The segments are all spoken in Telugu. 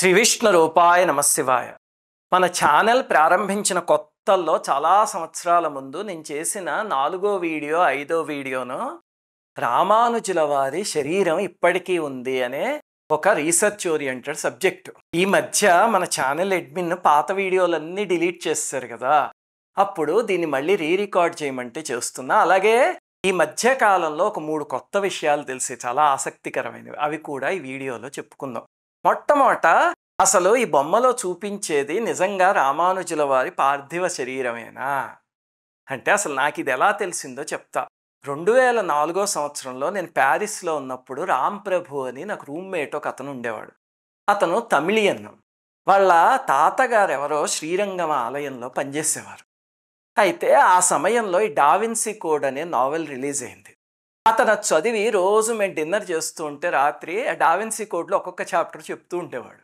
శ్రీ విష్ణు రూపాయ నమశివాయ మన ఛానల్ ప్రారంభించిన కొత్తల్లో చాలా సంవత్సరాల ముందు నేను చేసిన నాలుగో వీడియో ఐదో వీడియోను రామానుజుల వారి శరీరం ఇప్పటికీ ఉంది అనే ఒక రీసెర్చ్ ఓరియంటెడ్ సబ్జెక్టు ఈ మధ్య మన ఛానల్ అడ్మిన్ పాత వీడియోలన్నీ డిలీట్ చేస్తారు కదా అప్పుడు దీన్ని మళ్ళీ రీ రికార్డ్ చేయమంటే చేస్తున్నా అలాగే ఈ మధ్య కాలంలో ఒక మూడు కొత్త విషయాలు తెలిసి చాలా ఆసక్తికరమైనవి అవి కూడా ఈ వీడియోలో చెప్పుకుందాం మొట్టమొదట అసలు ఈ బొమ్మలో చూపించేది నిజంగా రామానుజుల వారి పార్థివ శరీరమేనా అంటే అసలు నాకు ఇది ఎలా తెలిసిందో చెప్తా రెండు వేల నాలుగో సంవత్సరంలో నేను ప్యారిస్లో ఉన్నప్పుడు రామ్ ప్రభు అని నాకు రూమ్మేట్ ఒక అతను ఉండేవాడు అతను తమిళియన్ వాళ్ళ తాతగారు ఎవరో శ్రీరంగం ఆలయంలో పనిచేసేవారు అయితే ఆ సమయంలో ఈ డావిన్సీ కోడ్ అనే నావెల్ రిలీజ్ అయింది అతను చదివి రోజు మేము డిన్నర్ చేస్తూ ఉంటే రాత్రి డావిన్సీ కోడ్లో ఒక్కొక్క చాప్టర్ చెప్తూ ఉండేవాడు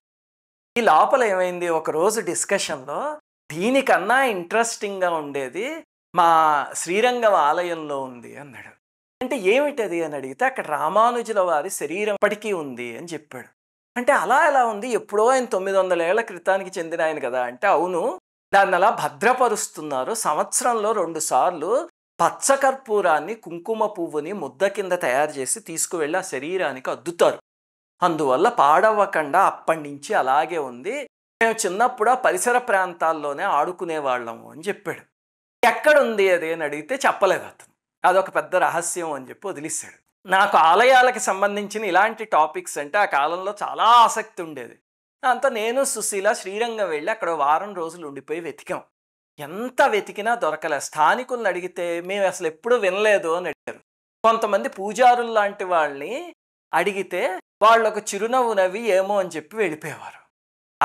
ఈ లోపల ఏమైంది ఒకరోజు డిస్కషన్లో దీనికన్నా ఇంట్రెస్టింగ్గా ఉండేది మా శ్రీరంగం ఆలయంలో ఉంది అన్నాడు అంటే ఏమిటది అని అడిగితే అక్కడ రామానుజుల వారి శరీరం ఇప్పటికీ ఉంది అని చెప్పాడు అంటే అలా ఎలా ఉంది ఎప్పుడో ఆయన తొమ్మిది వందల ఏళ్ల క్రితానికి చెందిన ఆయన కదా అంటే అవును దాన్ని అలా భద్రపరుస్తున్నారు సంవత్సరంలో రెండు సార్లు పచ్చకర్పూరాన్ని కుంకుమ పువ్వుని ముద్ద కింద తయారు చేసి తీసుకువెళ్ళి ఆ శరీరానికి అద్దుతారు అందువల్ల పాడవకుండా అప్పటి నుంచి అలాగే ఉంది మేము చిన్నప్పుడు ఆ పరిసర ప్రాంతాల్లోనే ఆడుకునే అని చెప్పాడు ఎక్కడుంది అది అని అడిగితే చెప్పలేదు అతను అదొక పెద్ద రహస్యం అని చెప్పి వదిలిస్తాడు నాకు ఆలయాలకు సంబంధించిన ఇలాంటి టాపిక్స్ అంటే ఆ కాలంలో చాలా ఆసక్తి ఉండేది దాంతో నేను సుశీల శ్రీరంగం వెళ్ళి అక్కడ వారం రోజులు ఉండిపోయి వెతికాం ఎంత వెతికినా దొరకలే స్థానికులను అడిగితే మేము అసలు ఎప్పుడూ వినలేదు అని అడిగారు కొంతమంది పూజారులు లాంటి వాళ్ళని అడిగితే వాళ్ళు ఒక చిరునవ్వు నవ్వి ఏమో అని చెప్పి వెళ్ళిపోయేవారు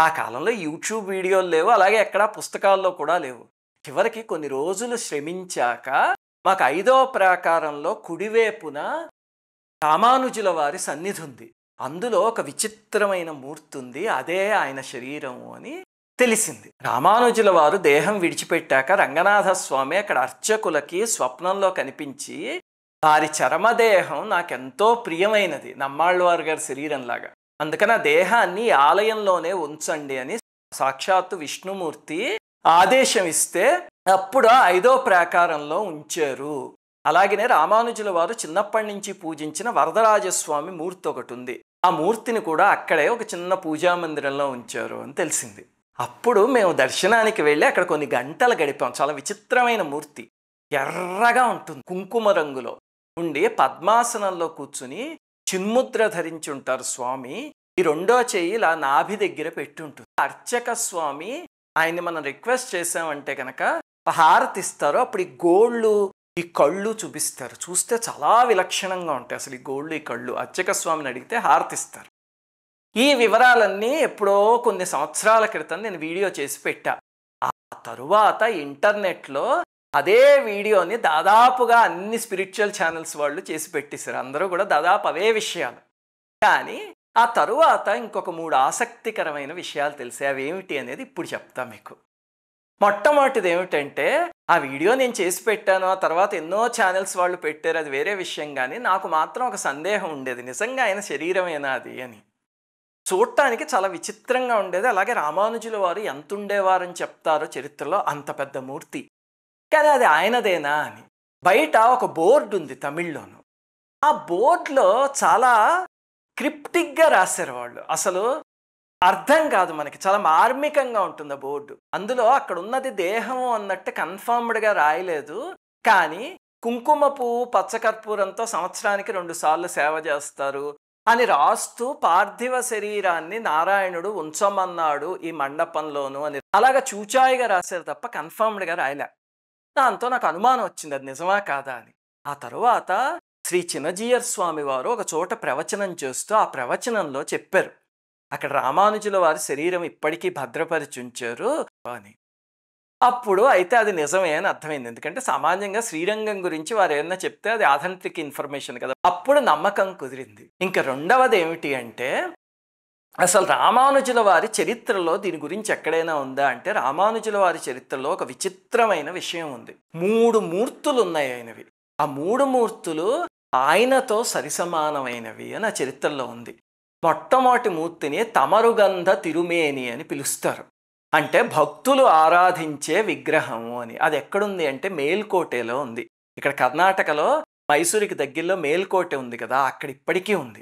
ఆ కాలంలో యూట్యూబ్ వీడియోలు లేవు అలాగే ఎక్కడా పుస్తకాల్లో కూడా లేవు చివరికి కొన్ని రోజులు శ్రమించాక మాకు ఐదవ ప్రాకారంలో కుడివైపున రామానుజుల వారి సన్నిధి ఉంది అందులో ఒక విచిత్రమైన మూర్తి ఉంది అదే ఆయన శరీరము అని తెలిసింది రామానుజుల వారు దేహం విడిచిపెట్టాక రంగనాథస్వామి అక్కడ అర్చకులకి స్వప్నంలో కనిపించి వారి చరమదేహం నాకెంతో ప్రియమైనది నమ్మాళ్ళవారు గారి శరీరంలాగా అందుకని ఆ దేహాన్ని ఆలయంలోనే ఉంచండి అని సాక్షాత్తు విష్ణుమూర్తి ఆదేశం ఇస్తే అప్పుడు ఐదో ప్రాకారంలో ఉంచారు అలాగనే రామానుజుల వారు చిన్నప్పటి నుంచి పూజించిన వరదరాజస్వామి మూర్తి ఒకటి ఉంది ఆ మూర్తిని కూడా అక్కడే ఒక చిన్న పూజా మందిరంలో ఉంచారు అని తెలిసింది అప్పుడు మేము దర్శనానికి వెళ్ళి అక్కడ కొన్ని గంటలు గడిపాం చాలా విచిత్రమైన మూర్తి ఎర్రగా ఉంటుంది కుంకుమ రంగులో ఉండి పద్మాసనంలో కూర్చుని చిన్ముద్ర ధరించి ఉంటారు స్వామి ఈ రెండో చెయ్యి ఇలా నాభి దగ్గర పెట్టుంటుంది అర్చక స్వామి ఆయన్ని మనం రిక్వెస్ట్ చేసామంటే కనుక హారతిస్తారు అప్పుడు ఈ గోళ్ళు ఈ కళ్ళు చూపిస్తారు చూస్తే చాలా విలక్షణంగా ఉంటాయి అసలు ఈ గోళ్ళు ఈ కళ్ళు అర్చక స్వామిని అడిగితే హారతిస్తారు ఈ వివరాలన్నీ ఎప్పుడో కొన్ని సంవత్సరాల క్రితం నేను వీడియో చేసి పెట్టా ఆ తరువాత ఇంటర్నెట్లో అదే వీడియోని దాదాపుగా అన్ని స్పిరిచువల్ ఛానల్స్ వాళ్ళు చేసి పెట్టేశారు అందరూ కూడా దాదాపు అవే విషయాలు కానీ ఆ తరువాత ఇంకొక మూడు ఆసక్తికరమైన విషయాలు తెలిసాయి అవి ఏమిటి అనేది ఇప్పుడు చెప్తా మీకు మొట్టమొదటిది ఏమిటంటే ఆ వీడియో నేను చేసి పెట్టాను ఆ తర్వాత ఎన్నో ఛానల్స్ వాళ్ళు పెట్టారు అది వేరే విషయం కానీ నాకు మాత్రం ఒక సందేహం ఉండేది నిజంగా ఆయన శరీరమేనా అది అని చూడటానికి చాలా విచిత్రంగా ఉండేది అలాగే రామానుజుల వారు ఎంత ఉండేవారని చెప్తారో చరిత్రలో అంత పెద్ద మూర్తి కానీ అది ఆయనదేనా అని బయట ఒక బోర్డు ఉంది తమిళ్లోను ఆ బోర్డులో చాలా క్రిప్టిక్గా రాశారు వాళ్ళు అసలు అర్థం కాదు మనకి చాలా మార్మికంగా ఉంటుంది ఆ బోర్డు అందులో అక్కడ ఉన్నది దేహము అన్నట్టు కన్ఫర్మ్డ్గా రాయలేదు కానీ కుంకుమ పువ్వు పచ్చకర్పూరంతో సంవత్సరానికి రెండు సార్లు సేవ చేస్తారు అని రాస్తూ పార్థివ శరీరాన్ని నారాయణుడు ఉంచమన్నాడు ఈ మండపంలోను అని అలాగ చూచాయిగా రాశారు తప్ప కన్ఫర్మ్డ్గా రాయలే దాంతో నాకు అనుమానం వచ్చింది అది నిజమా కాదా అని ఆ తరువాత శ్రీ చిన్నజీయర్ స్వామి వారు ఒక చోట ప్రవచనం చేస్తూ ఆ ప్రవచనంలో చెప్పారు అక్కడ రామానుజుల వారి శరీరం ఇప్పటికీ భద్రపరిచుంచారు అని అప్పుడు అయితే అది నిజమే అని అర్థమైంది ఎందుకంటే సామాన్యంగా శ్రీరంగం గురించి వారు ఏమన్నా చెప్తే అది ఆథెంటిక్ ఇన్ఫర్మేషన్ కదా అప్పుడు నమ్మకం కుదిరింది ఇంకా రెండవది ఏమిటి అంటే అసలు రామానుజుల వారి చరిత్రలో దీని గురించి ఎక్కడైనా ఉందా అంటే రామానుజుల వారి చరిత్రలో ఒక విచిత్రమైన విషయం ఉంది మూడు మూర్తులు ఉన్నాయి ఆయనవి ఆ మూడు మూర్తులు ఆయనతో సరిసమానమైనవి అని ఆ చరిత్రలో ఉంది మొట్టమొదటి మూర్తిని తమరుగంధ తిరుమేని అని పిలుస్తారు అంటే భక్తులు ఆరాధించే విగ్రహము అని అది ఎక్కడుంది అంటే మేల్కోటేలో ఉంది ఇక్కడ కర్ణాటకలో మైసూరికి దగ్గరలో మేల్కోట ఉంది కదా అక్కడ ఇప్పటికీ ఉంది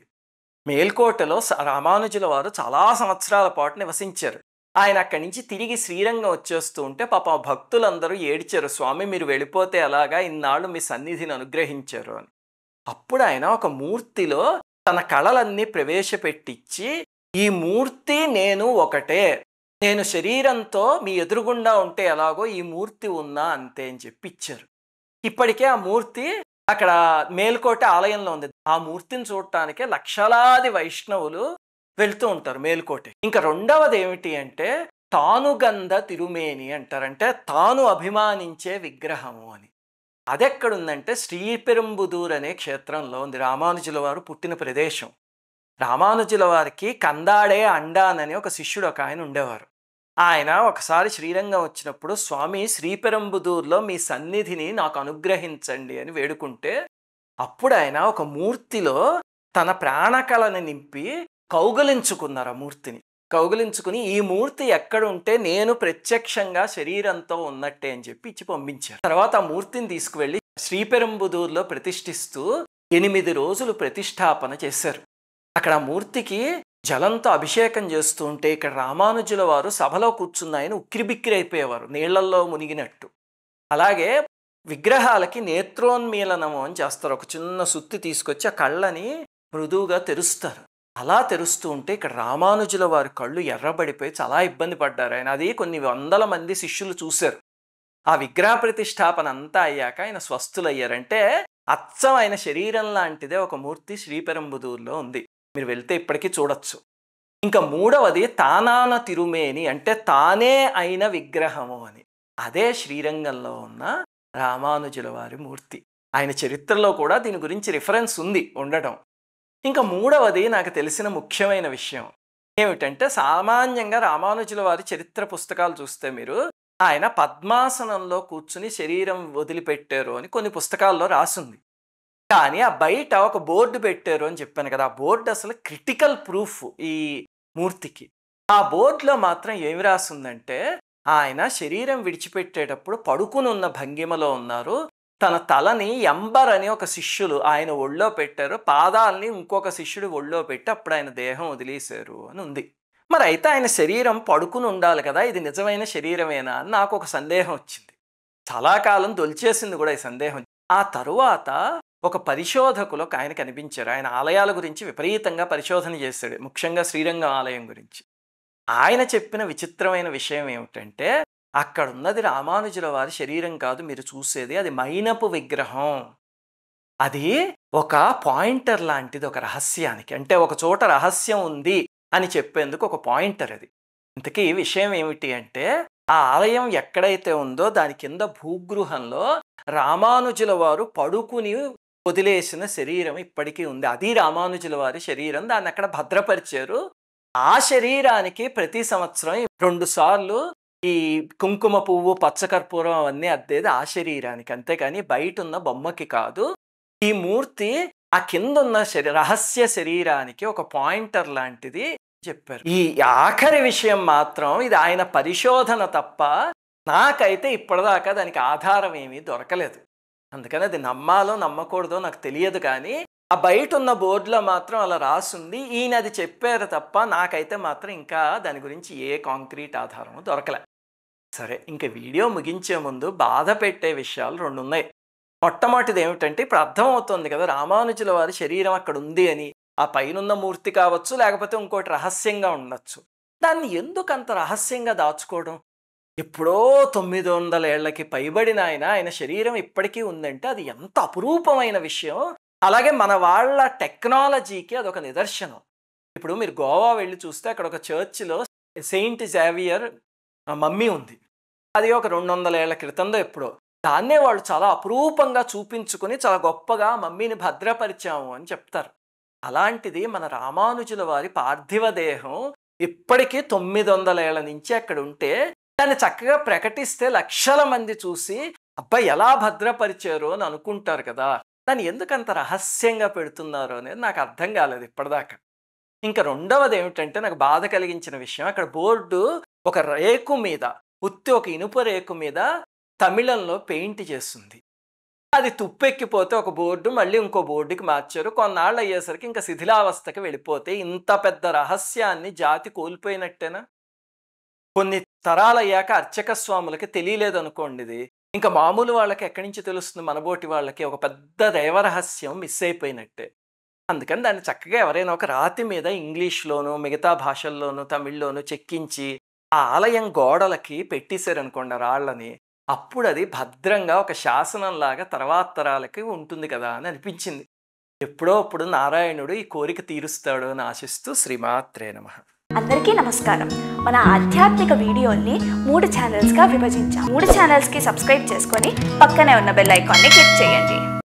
మేల్కోటలో రామానుజుల వారు చాలా సంవత్సరాల పాటు నివసించారు ఆయన అక్కడి నుంచి తిరిగి శ్రీరంగం వచ్చేస్తూ ఉంటే పాప భక్తులందరూ ఏడిచారు స్వామి మీరు వెళ్ళిపోతే ఎలాగా ఇన్నాళ్ళు మీ సన్నిధిని అనుగ్రహించారు అని అప్పుడు ఆయన ఒక మూర్తిలో తన కళలన్నీ ప్రవేశపెట్టించి ఈ మూర్తి నేను ఒకటే నేను శరీరంతో మీ ఎదురుగుండా ఉంటే ఎలాగో ఈ మూర్తి ఉన్నా అంతే అని చెప్పి ఇచ్చారు ఇప్పటికే ఆ మూర్తి అక్కడ మేల్కోట ఆలయంలో ఉంది ఆ మూర్తిని చూడటానికి లక్షలాది వైష్ణవులు వెళ్తూ ఉంటారు మేల్కోట ఇంకా రెండవది ఏమిటి అంటే తానుగంధ తిరుమేని అంటారంటే తాను అభిమానించే విగ్రహము అని అదెక్కడుందంటే శ్రీపెరుంబుదూర్ అనే క్షేత్రంలో ఉంది రామానుజుల వారు పుట్టిన ప్రదేశం రామానుజుల వారికి కందాడే అండాన్ అని ఒక శిష్యుడు ఒక ఆయన ఉండేవారు ఆయన ఒకసారి శ్రీరంగం వచ్చినప్పుడు స్వామి శ్రీపెరంబుదూర్లో మీ సన్నిధిని నాకు అనుగ్రహించండి అని వేడుకుంటే అప్పుడు ఆయన ఒక మూర్తిలో తన ప్రాణకళని నింపి కౌగలించుకున్నారు ఆ మూర్తిని కౌగలించుకుని ఈ మూర్తి ఎక్కడ ఉంటే నేను ప్రత్యక్షంగా శరీరంతో ఉన్నట్టే అని చెప్పి ఇచ్చి పంపించారు తర్వాత ఆ మూర్తిని తీసుకువెళ్ళి శ్రీపెరంబుదూర్లో ప్రతిష్ఠిస్తూ ఎనిమిది రోజులు ప్రతిష్టాపన చేశారు అక్కడ మూర్తికి జలంతో అభిషేకం చేస్తూ ఉంటే ఇక్కడ రామానుజుల వారు సభలో కూర్చున్నాయని ఉక్కిరి బిక్కిరి అయిపోయేవారు నీళ్లల్లో మునిగినట్టు అలాగే విగ్రహాలకి నేత్రోన్మీలనము అని చేస్తారు ఒక చిన్న సుత్తి తీసుకొచ్చి ఆ కళ్ళని మృదువుగా తెరుస్తారు అలా తెరుస్తూ ఉంటే ఇక్కడ రామానుజుల వారి కళ్ళు ఎర్రబడిపోయి చాలా ఇబ్బంది పడ్డారు ఆయన అది కొన్ని వందల మంది శిష్యులు చూశారు ఆ విగ్రహ ప్రతిష్టాపన అంతా అయ్యాక ఆయన స్వస్థులయ్యారంటే అచ్చమైన ఆయన శరీరం లాంటిదే ఒక మూర్తి శ్రీపెరంబుదూరులో ఉంది మీరు వెళ్తే ఇప్పటికీ చూడొచ్చు ఇంకా మూడవది తానాన తిరుమేని అంటే తానే అయిన విగ్రహము అని అదే శ్రీరంగంలో ఉన్న రామానుజుల వారి మూర్తి ఆయన చరిత్రలో కూడా దీని గురించి రిఫరెన్స్ ఉంది ఉండటం ఇంకా మూడవది నాకు తెలిసిన ముఖ్యమైన విషయం ఏమిటంటే సామాన్యంగా రామానుజుల వారి చరిత్ర పుస్తకాలు చూస్తే మీరు ఆయన పద్మాసనంలో కూర్చుని శరీరం వదిలిపెట్టారు అని కొన్ని పుస్తకాల్లో రాసింది కానీ ఆ బయట ఒక బోర్డు పెట్టారు అని చెప్పాను కదా ఆ బోర్డు అసలు క్రిటికల్ ప్రూఫ్ ఈ మూర్తికి ఆ బోర్డులో మాత్రం ఏమి రాసిందంటే ఆయన శరీరం విడిచిపెట్టేటప్పుడు పడుకుని ఉన్న భంగిమలో ఉన్నారు తన తలని ఎంబర్ అని ఒక శిష్యులు ఆయన ఒళ్ళో పెట్టారు పాదాలని ఇంకొక శిష్యుడు ఒళ్ళో పెట్టి అప్పుడు ఆయన దేహం వదిలేశారు అని ఉంది మరి అయితే ఆయన శరీరం పడుకుని ఉండాలి కదా ఇది నిజమైన శరీరమేనా అని నాకు ఒక సందేహం వచ్చింది చాలా కాలం దొలిచేసింది కూడా ఈ సందేహం ఆ తరువాత ఒక పరిశోధకులు ఒక ఆయన కనిపించారు ఆయన ఆలయాల గురించి విపరీతంగా పరిశోధన చేశాడు ముఖ్యంగా శ్రీరంగ ఆలయం గురించి ఆయన చెప్పిన విచిత్రమైన విషయం ఏమిటంటే అక్కడ ఉన్నది రామానుజుల వారి శరీరం కాదు మీరు చూసేది అది మైనపు విగ్రహం అది ఒక పాయింటర్ లాంటిది ఒక రహస్యానికి అంటే ఒక చోట రహస్యం ఉంది అని చెప్పేందుకు ఒక పాయింటర్ అది ఇంతకీ విషయం ఏమిటి అంటే ఆ ఆలయం ఎక్కడైతే ఉందో దాని కింద భూగృహంలో రామానుజుల వారు పడుకుని వదిలేసిన శరీరం ఇప్పటికీ ఉంది అది రామానుజుల వారి శరీరం దాన్ని అక్కడ భద్రపరిచారు ఆ శరీరానికి ప్రతి సంవత్సరం రెండు సార్లు ఈ కుంకుమ పువ్వు పచ్చకర్పూరం అవన్నీ అద్దేది ఆ శరీరానికి అంతేకాని బయట ఉన్న బొమ్మకి కాదు ఈ మూర్తి ఆ కింద ఉన్న రహస్య శరీరానికి ఒక పాయింటర్ లాంటిది చెప్పారు ఈ ఆఖరి విషయం మాత్రం ఇది ఆయన పరిశోధన తప్ప నాకైతే ఇప్పటిదాకా దానికి ఆధారం ఏమీ దొరకలేదు అందుకని అది నమ్మాలో నమ్మకూడదో నాకు తెలియదు కానీ ఆ బయట ఉన్న బోర్డులో మాత్రం అలా రాసుంది ఈయన అది చెప్పారు తప్ప నాకైతే మాత్రం ఇంకా దాని గురించి ఏ కాంక్రీట్ ఆధారము దొరకలే సరే ఇంకా వీడియో ముగించే ముందు బాధ పెట్టే విషయాలు రెండు ఉన్నాయి మొట్టమొదటిది ఏమిటంటే ఇప్పుడు అర్థమవుతుంది కదా రామానుజుల వారి శరీరం అక్కడ ఉంది అని ఆ ఉన్న మూర్తి కావచ్చు లేకపోతే ఇంకోటి రహస్యంగా ఉండొచ్చు దాన్ని ఎందుకు అంత రహస్యంగా దాచుకోవడం ఎప్పుడో తొమ్మిది వందల ఏళ్లకి పైబడిన ఆయన ఆయన శరీరం ఇప్పటికీ ఉందంటే అది ఎంత అపురూపమైన విషయం అలాగే మన వాళ్ళ టెక్నాలజీకి అదొక నిదర్శనం ఇప్పుడు మీరు గోవా వెళ్ళి చూస్తే అక్కడ ఒక చర్చ్లో సెయింట్ జావియర్ మమ్మీ ఉంది అది ఒక రెండు వందల ఏళ్ల క్రితంలో ఎప్పుడో దాన్నే వాళ్ళు చాలా అపురూపంగా చూపించుకుని చాలా గొప్పగా మమ్మీని భద్రపరిచాము అని చెప్తారు అలాంటిది మన రామానుజుల వారి పార్థివ దేహం ఇప్పటికీ తొమ్మిది వందల ఏళ్ల నుంచి అక్కడ ఉంటే దాన్ని చక్కగా ప్రకటిస్తే లక్షల మంది చూసి అబ్బాయి ఎలా భద్రపరిచారు అని అనుకుంటారు కదా దాన్ని ఎందుకంత రహస్యంగా పెడుతున్నారు అనేది నాకు అర్థం కాలేదు ఇప్పటిదాకా ఇంకా రెండవది ఏమిటంటే నాకు బాధ కలిగించిన విషయం అక్కడ బోర్డు ఒక రేకు మీద ఉత్తి ఒక ఇనుప రేకు మీద తమిళంలో పెయింట్ చేస్తుంది అది తుప్పెక్కిపోతే ఒక బోర్డు మళ్ళీ ఇంకో బోర్డుకి మార్చారు కొన్నాళ్ళు అయ్యేసరికి ఇంకా శిథిలావస్థకి వెళ్ళిపోతే ఇంత పెద్ద రహస్యాన్ని జాతి కోల్పోయినట్టేనా కొన్ని తరాలయ్యాక అయ్యాక అర్చక స్వాములకి తెలియలేదు అనుకోండి ఇది ఇంకా మామూలు వాళ్ళకి ఎక్కడి నుంచి తెలుస్తుంది మనబోటి వాళ్ళకి ఒక పెద్ద దైవరహస్యం మిస్ అయిపోయినట్టే అందుకని దాన్ని చక్కగా ఎవరైనా ఒక రాతి మీద ఇంగ్లీష్లోను మిగతా భాషల్లోనూ తమిళ్లోనూ చెక్కించి ఆ ఆలయం గోడలకి పెట్టేశారనుకోండి రాళ్ళని అప్పుడు అది భద్రంగా ఒక శాసనంలాగా తర్వాత తరాలకి ఉంటుంది కదా అని అనిపించింది ఎప్పుడో అప్పుడు నారాయణుడు ఈ కోరిక తీరుస్తాడు అని ఆశిస్తూ శ్రీమాత్రే నమ అందరికీ నమస్కారం మన ఆధ్యాత్మిక వీడియోల్ని మూడు ఛానల్స్గా విభజించాం మూడు ఛానల్స్కి సబ్స్క్రైబ్ చేసుకొని పక్కనే ఉన్న బెల్ ఐకాన్ని క్లిక్ చేయండి